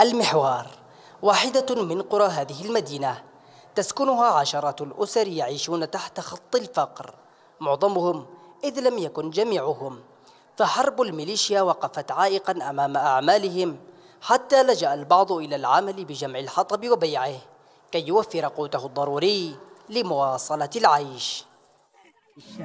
المحوار واحدة من قرى هذه المدينة تسكنها عشرات الأسر يعيشون تحت خط الفقر معظمهم إذ لم يكن جميعهم فحرب الميليشيا وقفت عائقا أمام أعمالهم حتى لجأ البعض إلى العمل بجمع الحطب وبيعه كي يوفر قوته الضروري لمواصلة العيش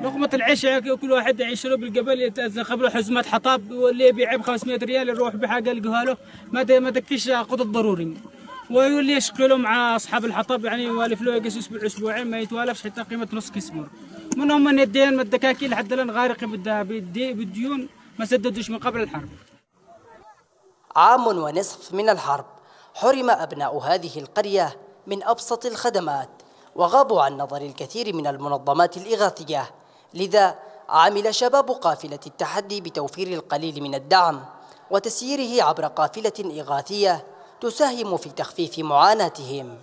لقمة العشاء كل واحد له بالقبل يتأذن له حزمة حطاب واللي يبيع ب 500 ريال يروح بحاجة يلقاها له ما ما تكفيش قط الضروري واللي يشكلوا مع أصحاب الحطب يعني يوالف له يقص أسبوع أسبوعين ما يتوالفش حتى قيمة نص كسمر منهم من يدين من الدكاكين لحد الآن غارق بالديون ما سددوش من قبل الحرب عام ونصف من الحرب حرم أبناء هذه القرية من أبسط الخدمات وغابوا عن نظر الكثير من المنظمات الإغاثية لذا عمل شباب قافلة التحدي بتوفير القليل من الدعم وتسييره عبر قافلة إغاثية تساهم في تخفيف معاناتهم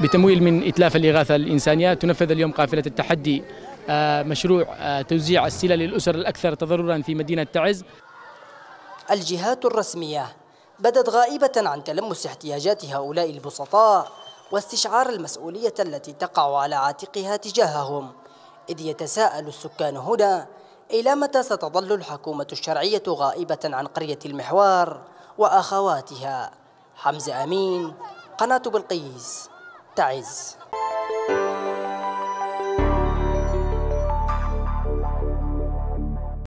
بتمويل من إتلاف الإغاثة الإنسانية تنفذ اليوم قافلة التحدي آه، مشروع آه، توزيع السلة للأسر الأكثر تضررا في مدينة تعز الجهات الرسمية بدت غائبة عن تلمس احتياجات هؤلاء البسطاء واستشعار المسؤولية التي تقع على عاتقها تجاههم إذ يتساءل السكان هنا إلى متى ستظل الحكومة الشرعية غائبة عن قرية المحوار وأخواتها حمزة أمين قناة بلقيس تعز